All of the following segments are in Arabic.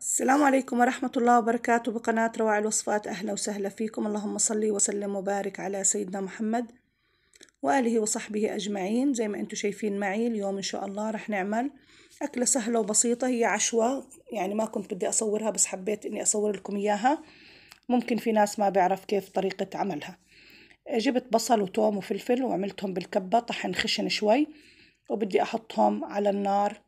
السلام عليكم ورحمة الله وبركاته بقناة روع الوصفات أهلا وسهلا فيكم اللهم صلي وسلم وبارك على سيدنا محمد وآله وصحبه أجمعين زي ما أنتم شايفين معي اليوم إن شاء الله رح نعمل أكلة سهلة وبسيطة هي عشوة يعني ما كنت بدي أصورها بس حبيت إني أصور لكم إياها ممكن في ناس ما بيعرف كيف طريقة عملها جبت بصل وتوم وفلفل وعملتهم بالكبة طحن خشن شوي وبدي أحطهم على النار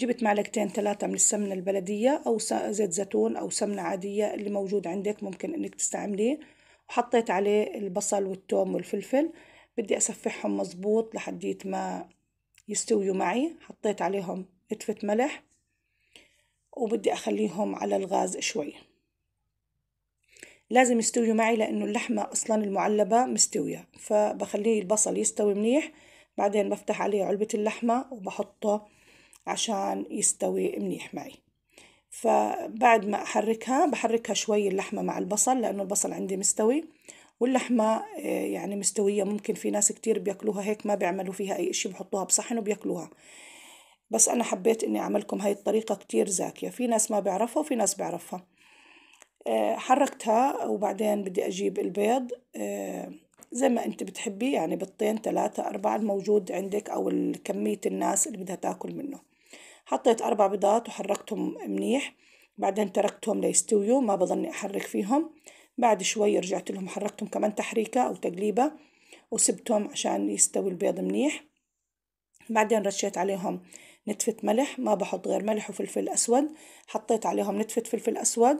جبت معلقتين ثلاثة من السمنة البلدية أو زيت زيتون أو سمنة عادية اللي موجود عندك ممكن إنك تستعمليه وحطيت عليه البصل والثوم والفلفل بدي أسفحهم مزبوط لحديت ما يستويوا معي حطيت عليهم إتفة ملح وبدي أخليهم على الغاز شوي لازم يستويوا معي لأنه اللحمة أصلا المعلبة مستوية فبخلي البصل يستوي منيح بعدين بفتح عليه علبة اللحمة وبحطه عشان يستوي منيح معي فبعد ما أحركها بحركها شوي اللحمة مع البصل لأنه البصل عندي مستوي واللحمة آه، يعني مستوية ممكن في ناس كتير بياكلوها هيك ما بيعملوا فيها أي إشي بحطوها بصحن وبياكلوها بس أنا حبيت إني أعملكم هاي الطريقة كتير زاكية في ناس ما بيعرفها وفي ناس بيعرفها آه، حركتها وبعدين بدي أجيب البيض آه، زي ما أنت بتحبي يعني بيضتين ثلاثة أربعة الموجود عندك أو الكمية الناس اللي بدها تاكل منه حطيت أربع بيضات وحركتهم منيح بعدين تركتهم ليستويوا ما بظني أحرك فيهم بعد شوي رجعت لهم حركتهم كمان تحريكة أو تقليبة وسبتهم عشان يستوي البيض منيح بعدين رشيت عليهم نتفة ملح ما بحط غير ملح وفلفل أسود حطيت عليهم نتفة فلفل أسود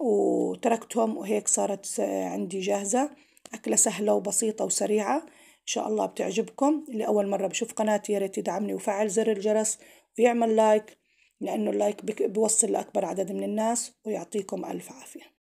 وتركتهم وهيك صارت آه، عندي جاهزة أكلة سهلة وبسيطة وسريعة إن شاء الله بتعجبكم اللي أول مرة بشوف قناتي يا ريت يدعمني وفعل زر الجرس ويعمل لايك لأنه اللايك بيوصل لأكبر عدد من الناس ويعطيكم ألف عافية